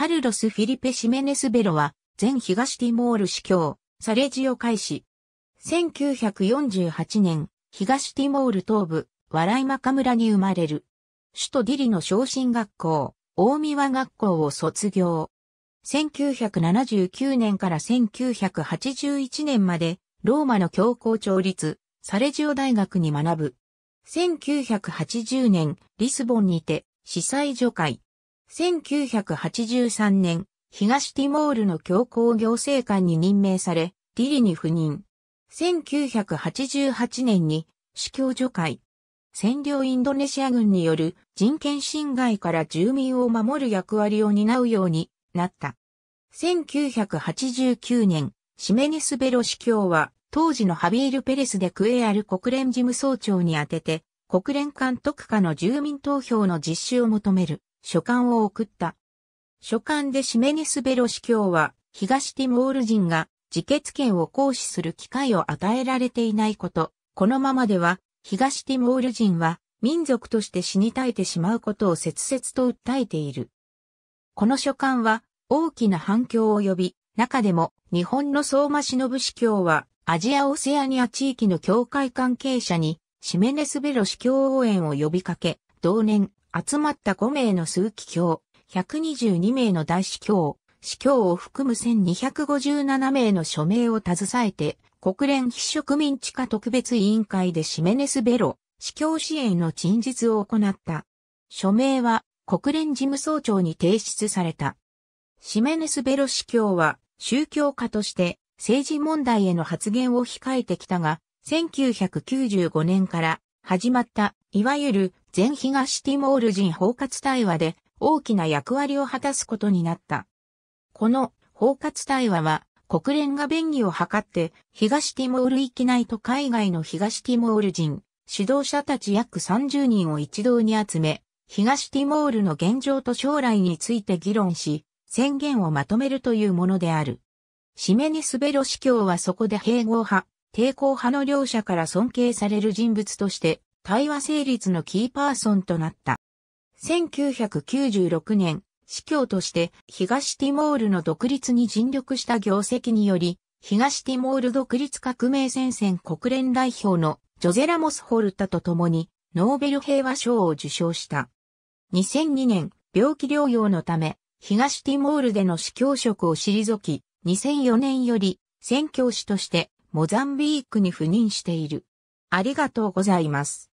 カルロス・フィリペ・シメネス・ベロは、前東ティモール司教、サレジオ開始。1948年、東ティモール東部、ワライマカ村に生まれる。首都ディリの昇進学校、大宮学校を卒業。1979年から1981年まで、ローマの教皇調立、サレジオ大学に学ぶ。1980年、リスボンにて、司祭除会、1983年、東ティモールの教皇行政官に任命され、ディリに赴任。1988年に、司教除会。占領インドネシア軍による人権侵害から住民を守る役割を担うようになった。1989年、シメニスベロ司教は当時のハビール・ペレスでクエアル国連事務総長に宛てて、国連監督下の住民投票の実施を求める書簡を送った。書簡でシメニスベロ司教は、東ティモール人が自決権を行使する機会を与えられていないこと、このままでは、東ティモール人は民族として死に絶えてしまうことを切々と訴えている。この書簡は大きな反響を呼び、中でも日本の相馬忍司教はアジアオセアニア地域の教会関係者にシメネスベロ司教応援を呼びかけ、同年集まった5名の数奇教、122名の大司教、司教を含む1257名の署名を携えて、国連非植民地化特別委員会でシメネス・ベロ、司教支援の陳述を行った。署名は国連事務総長に提出された。シメネス・ベロ司教は宗教家として政治問題への発言を控えてきたが、1995年から始まった、いわゆる全東ティモール人包括対話で大きな役割を果たすことになった。この包括対話は国連が便宜を図って東ティモール域内と海外の東ティモール人、指導者たち約30人を一堂に集め、東ティモールの現状と将来について議論し、宣言をまとめるというものである。シメニスベロ司教はそこで併合派、抵抗派の両者から尊敬される人物として対話成立のキーパーソンとなった。1996年、司教として東ティモールの独立に尽力した業績により、東ティモール独立革命戦線国連代表のジョゼラモス・ホルタと共にノーベル平和賞を受賞した。2002年、病気療養のため、東ティモールでの司教職を退き、2004年より宣教師としてモザンビークに赴任している。ありがとうございます。